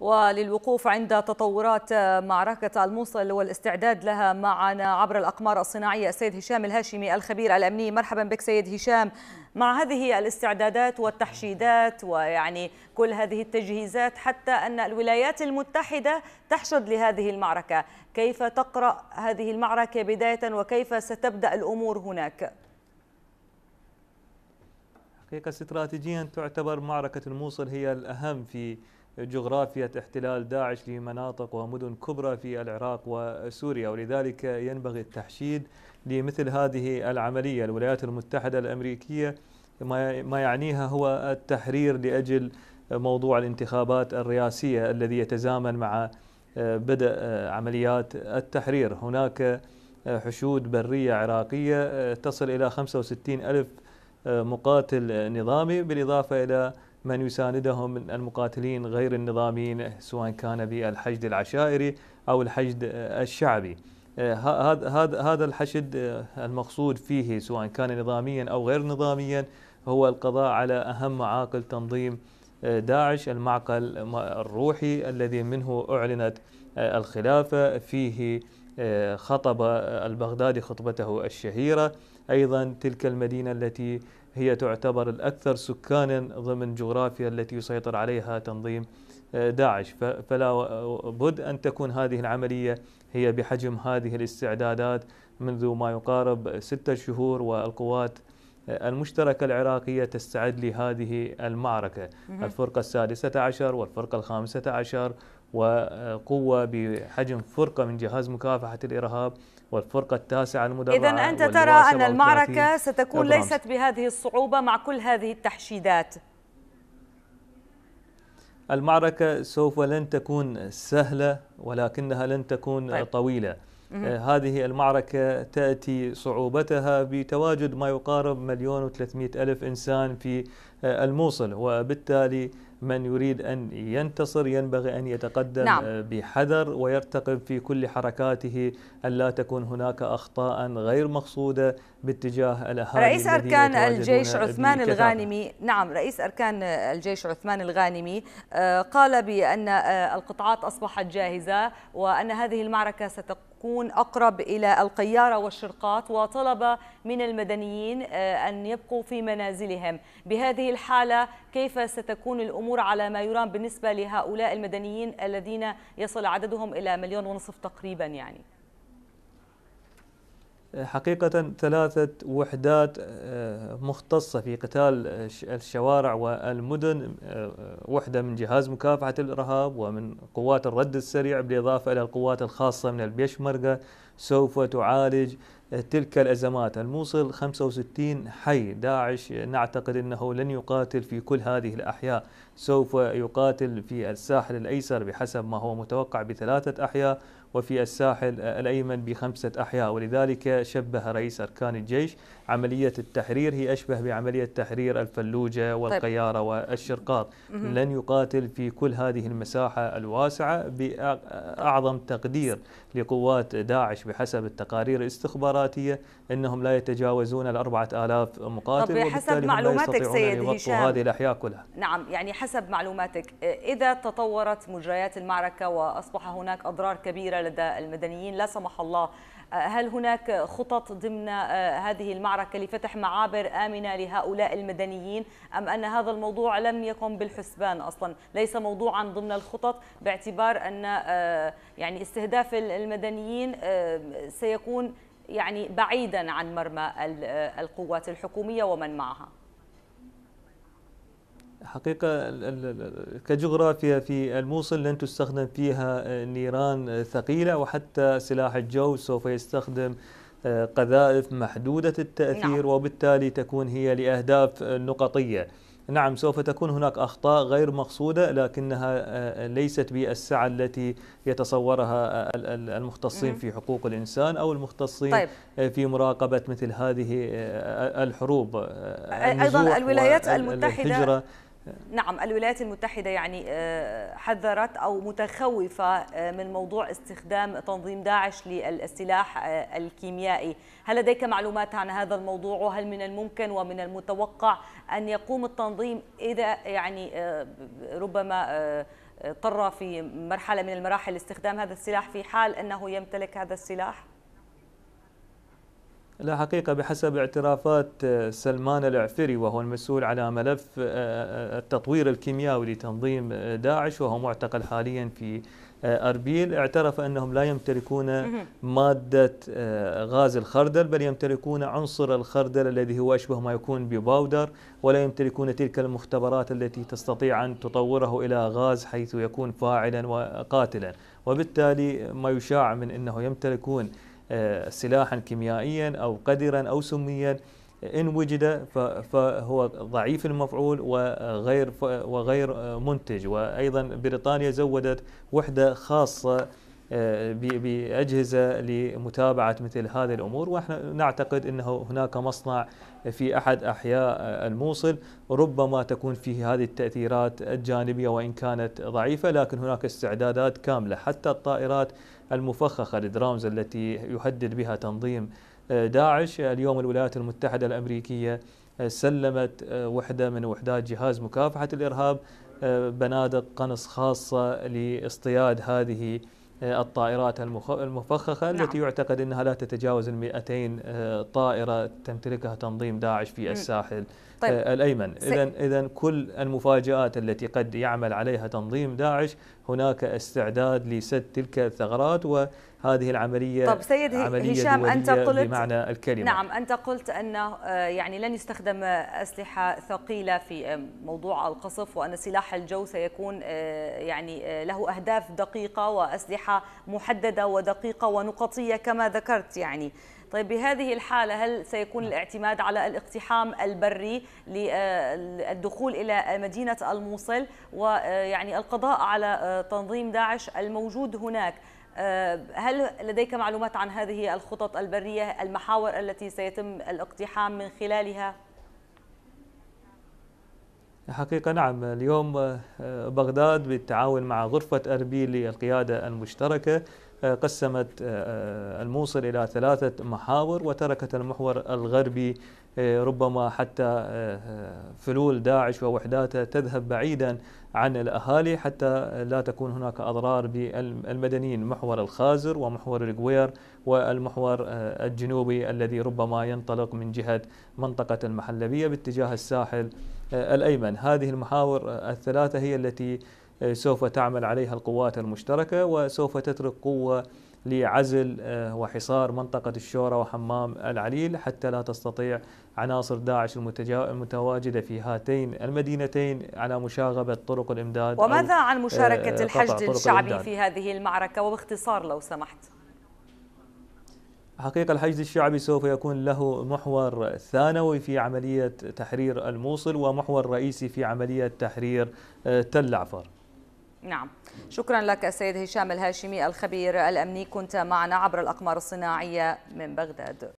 وللوقوف عند تطورات معركة الموصل والاستعداد لها معنا عبر الأقمار الصناعية السيد هشام الهاشمي الخبير الأمني مرحبا بك سيد هشام مع هذه الاستعدادات والتحشيدات ويعني كل هذه التجهيزات حتى أن الولايات المتحدة تحشد لهذه المعركة كيف تقرأ هذه المعركة بداية وكيف ستبدأ الأمور هناك؟ حقيقة استراتيجيا تعتبر معركة الموصل هي الأهم في جغرافية احتلال داعش لمناطق ومدن كبرى في العراق وسوريا ولذلك ينبغي التحشيد لمثل هذه العملية الولايات المتحدة الأمريكية ما يعنيها هو التحرير لأجل موضوع الانتخابات الرئاسية الذي يتزامن مع آه، بدء آه، عمليات التحرير هناك آه، حشود برية عراقية تصل إلى 65 ألف مقاتل نظامي بالإضافة إلى من يساندهم من المقاتلين غير النظاميين سواء كان بالحشد العشائري أو الحشد الشعبي هذا آه، هذا هذا الحشد آه، المقصود فيه سواء كان نظاميا او غير نظاميا هو القضاء على اهم معاقل تنظيم آه، داعش المعقل الروحي الذي منه اعلنت الخلافه فيه خطب البغدادي خطبته الشهيره ايضا تلك المدينه التي هي تعتبر الأكثر سكانا ضمن جغرافيا التي يسيطر عليها تنظيم آه، داعش فلا بد أن تكون هذه العملية هي بحجم هذه الاستعدادات منذ ما يقارب ستة شهور والقوات المشتركة العراقية تستعد لهذه المعركة الفرقة السادسة عشر والفرقة الخامسة عشر وقوة بحجم فرقة من جهاز مكافحة الإرهاب والفرقة التاسعة المدرعة إذا أنت ترى أن المعركة ستكون ليست بهذه الصعوبة مع كل هذه التحشيدات المعركة سوف لن تكون سهلة ولكنها لن تكون طيب. طويلة آه، هذه المعركة تأتي صعوبتها بتواجد ما يقارب مليون وثلاثمائة ألف إنسان في آه، الموصل وبالتالي من يريد أن ينتصر ينبغي أن يتقدم نعم. آه، بحذر ويرتقب في كل حركاته ألا تكون هناك أخطاء غير مقصودة باتجاه الأهالي رئيس أركان الجيش عثمان الغانمي نعم رئيس أركان الجيش عثمان الغانمي آه، قال بأن آه، القطاعات أصبحت جاهزة وأن هذه المعركة ستقوم يكون أقرب إلى القيارة والشرقات وطلب من المدنيين آه، أن يبقوا في منازلهم بهذه الحالة كيف ستكون الأمور على ما يرام بالنسبة لهؤلاء المدنيين الذين يصل عددهم إلى مليون ونصف تقريبا يعني حقيقة ثلاثة وحدات آه، مختصة في قتال آه، الشوارع والمدن آه، وحدة من جهاز مكافحة الإرهاب ومن قوات الرد السريع بالإضافة إلى القوات الخاصة من البيشمركة سوف تعالج تلك الأزمات الموصل 65 حي داعش نعتقد أنه لن يقاتل في كل هذه الأحياء سوف يقاتل في الساحل الأيسر بحسب ما هو متوقع بثلاثة أحياء وفي الساحل آه، الأيمن بخمسة أحياء ولذلك شبه رئيس أركان الجيش عملية التحرير هي أشبه بعملية تحرير الفلوجة طيب. والقيارة والشرقاط لن يقاتل في كل هذه المساحة الواسعة بأعظم تقدير لقوات داعش بحسب التقارير الاستخباراتية أنهم لا يتجاوزون الأربعة آلاف مقاتل طب حسب معلوماتك سيد هشام هذه الأحياء كلها نعم يعني حسب معلوماتك إذا تطورت مجريات المعركة وأصبح هناك أضرار كبيرة لدى المدنيين لا سمح الله آه، هل هناك خطط ضمن آه، هذه المعركة لفتح معابر آمنة لهؤلاء المدنيين أم أن هذا الموضوع لم يكن بالحسبان أصلا ليس موضوعا ضمن الخطط باعتبار أن آه، يعني استهداف المدنيين سيكون يعني بعيدا عن مرمى القوات الحكومية ومن معها حقيقة كجغرافيا في الموصل لن تستخدم فيها نيران ثقيلة وحتى سلاح الجو سوف يستخدم آه، قذائف محدودة التأثير نعم. وبالتالي تكون هي لأهداف نقطية نعم سوف تكون هناك أخطاء غير مقصودة لكنها آه، ليست بالسعة التي يتصورها آه، المختصين في حقوق الإنسان أو المختصين طيب. في مراقبة مثل هذه الحروب أيضا الولايات المتحدة نعم الولايات المتحدة يعني آه، حذرت أو متخوفة آه، من موضوع استخدام تنظيم داعش للسلاح آه، الكيميائي هل لديك معلومات عن هذا الموضوع وهل من الممكن ومن المتوقع أن يقوم التنظيم إذا يعني ربما اضطر في مرحلة من المراحل استخدام هذا السلاح في حال أنه يمتلك هذا السلاح؟ لا حقيقة بحسب اعترافات آه، سلمان العفري وهو المسؤول على ملف آه، آه، التطوير الكيميائي لتنظيم داعش وهو معتقل حاليا في أربيل اعترف أنهم لا يمتلكون مادة غاز الخردل بل يمتلكون عنصر الخردل الذي هو أشبه ما يكون بباودر ولا يمتلكون تلك المختبرات التي تستطيع أن تطوره إلى غاز حيث يكون فاعلا وقاتلا وبالتالي ما يشاع من أنه يمتلكون آه، سلاحا كيميائيا أو قدرا أو سميا آه، إن وجد فهو ضعيف المفعول وغير وغير آه، منتج وأيضا بريطانيا زودت وحدة خاصة آه، باجهزه لمتابعه مثل هذه الامور ونحن نعتقد انه هناك مصنع في احد احياء الموصل ربما تكون فيه هذه التاثيرات الجانبيه وان كانت ضعيفه لكن هناك استعدادات كامله حتى الطائرات المفخخه الدرامز التي يهدد بها تنظيم آه، داعش اليوم الولايات المتحده الامريكيه آه، سلمت وحده من وحدات جهاز مكافحه الارهاب بنادق قنص خاصه لاصطياد هذه الطائرات المفخخة التي نعم. يعتقد أنها لا تتجاوز ال 200 آه، طائرة تمتلكها تنظيم داعش في الساحل طيب. آه، الايمن اذا اذا كل المفاجات التي قد يعمل عليها تنظيم داعش هناك استعداد لسد تلك الثغرات وهذه العمليه طب سيد عملية هشام انت قلت بمعنى الكلمه نعم انت قلت انه آه، يعني لن يستخدم اسلحه ثقيله في آه، موضوع القصف وان سلاح الجو سيكون يعني له اهداف دقيقه واسلحه محدده ودقيقه ونقطيه كما ذكرت يعني طيب بهذه الحالة هل سيكون الاعتماد على الاقتحام البري للدخول إلى مدينة الموصل ويعني القضاء على آه، تنظيم داعش الموجود هناك آه، هل لديك معلومات عن هذه الخطط البرية المحاور التي سيتم الاقتحام من خلالها؟ حقيقة نعم اليوم آه، بغداد بالتعاون مع غرفة أربيل للقيادة المشتركة آه، قسمت آه، آه، الموصل إلى ثلاثة محاور وتركت المحور الغربي ربما حتى فلول داعش ووحداته تذهب بعيدا عن الأهالي حتى لا تكون هناك أضرار بالمدنيين محور الخازر ومحور القوير والمحور الجنوبي الذي ربما ينطلق من جهة منطقة المحلبية باتجاه الساحل الأيمن هذه المحاور الثلاثة هي التي آه، سوف تعمل عليها القوات المشتركة وسوف تترك قوة لعزل آه، وحصار منطقة الشورى وحمام العليل حتى لا تستطيع عناصر داعش المتواجدة في هاتين المدينتين على مشاغبة طرق الإمداد وماذا عن آه، مشاركة الحشد الشعبي في هذه المعركة وباختصار لو سمحت حقيقة الحشد الشعبي سوف يكون له محور ثانوي في عملية تحرير الموصل ومحور رئيسي في عملية تحرير تل عفر نعم شكرا لك السيد هشام الهاشمي الخبير الأمني كنت معنا عبر الأقمار الصناعية من بغداد